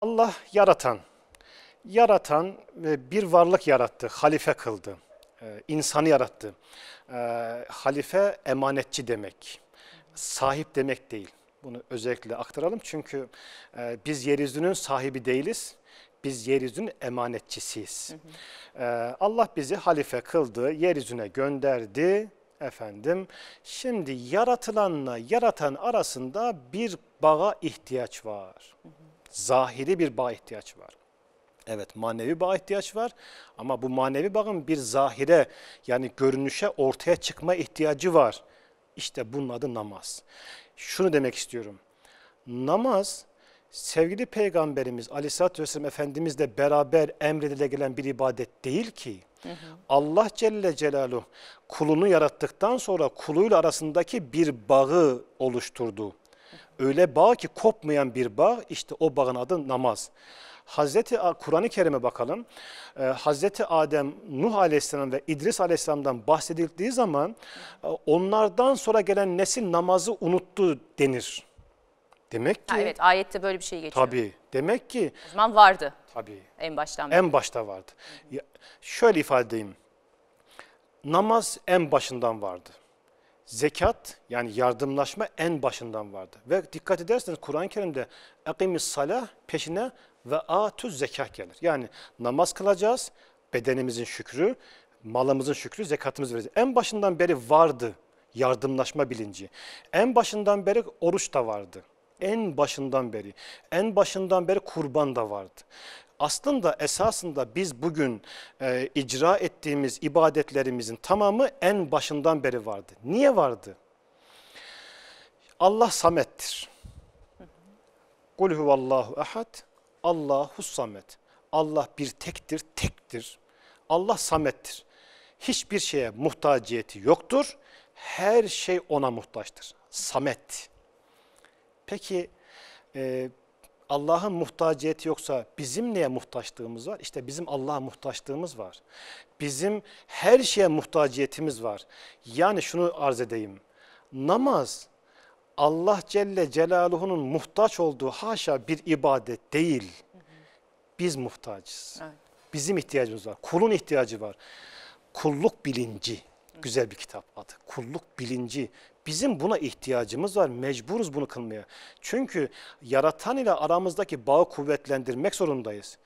Allah yaratan, yaratan bir varlık yarattı, halife kıldı, e, insanı yarattı. E, halife emanetçi demek, sahip demek değil. Bunu özellikle aktaralım çünkü e, biz yeryüzünün sahibi değiliz. Biz yeryüzünün emanetçisiyiz. Hı hı. Allah bizi halife kıldı, yeryüzüne gönderdi efendim. Şimdi yaratılanla yaratan arasında bir bağa ihtiyaç var. Hı hı zahiri bir bağ ihtiyaç var. Evet manevi bağ ihtiyaç var ama bu manevi bağın bir zahire yani görünüşe ortaya çıkma ihtiyacı var. İşte bunun adı namaz. Şunu demek istiyorum. Namaz sevgili peygamberimiz aleyhissalatü vesselam efendimizle beraber emredile gelen bir ibadet değil ki. Hı hı. Allah Celle Celaluhu kulunu yarattıktan sonra kuluyla arasındaki bir bağı oluşturdu. Öyle bağ ki kopmayan bir bağ işte o bağın adı namaz. Hazreti Kur'an-ı Kerim'e bakalım. Ee, Hazreti Adem, Nuh Aleyhisselam ve İdris Aleyhisselam'dan bahsedildiği zaman e, onlardan sonra gelen nesil namazı unuttu denir. Demek ki ha, Evet, ayette böyle bir şey geçiyor. Tabii. Demek ki o zaman vardı. Tabii. En baştan. En başta vardı. Ya, şöyle ifade edeyim. Namaz en başından vardı zekat yani yardımlaşma en başından vardı. Ve dikkat ederseniz Kur'an-ı Kerim'de اَقِمِ salah peşine ve atuz zekat gelir. Yani namaz kılacağız, bedenimizin şükrü, malımızın şükrü, zekatımız vereceğiz. En başından beri vardı yardımlaşma bilinci. En başından beri oruç da vardı. En başından beri, en başından beri kurban da vardı aslında esasında biz bugün e, icra ettiğimiz ibadetlerimizin tamamı en başından beri vardı. Niye vardı? Allah samettir. Kul huvallahu ehad, Allahu samet. Allah bir tektir, tektir. Allah samettir. Hiçbir şeye muhtaciyeti yoktur. Her şey ona muhtaçtır. Samet. Peki e, Allah'ın muhtaciyeti yoksa bizim neye muhtaçlığımız var? İşte bizim Allah'a muhtaçlığımız var. Bizim her şeye muhtaciyetimiz var. Yani şunu arz edeyim. Namaz Allah Celle Celaluhu'nun muhtaç olduğu haşa bir ibadet değil. Biz muhtacız. Evet. Bizim ihtiyacımız var. Kulun ihtiyacı var. Kulluk bilinci güzel bir kitap adı. Kulluk bilinci. Bizim buna ihtiyacımız var. Mecburuz bunu kılmaya. Çünkü yaratan ile aramızdaki bağı kuvvetlendirmek zorundayız.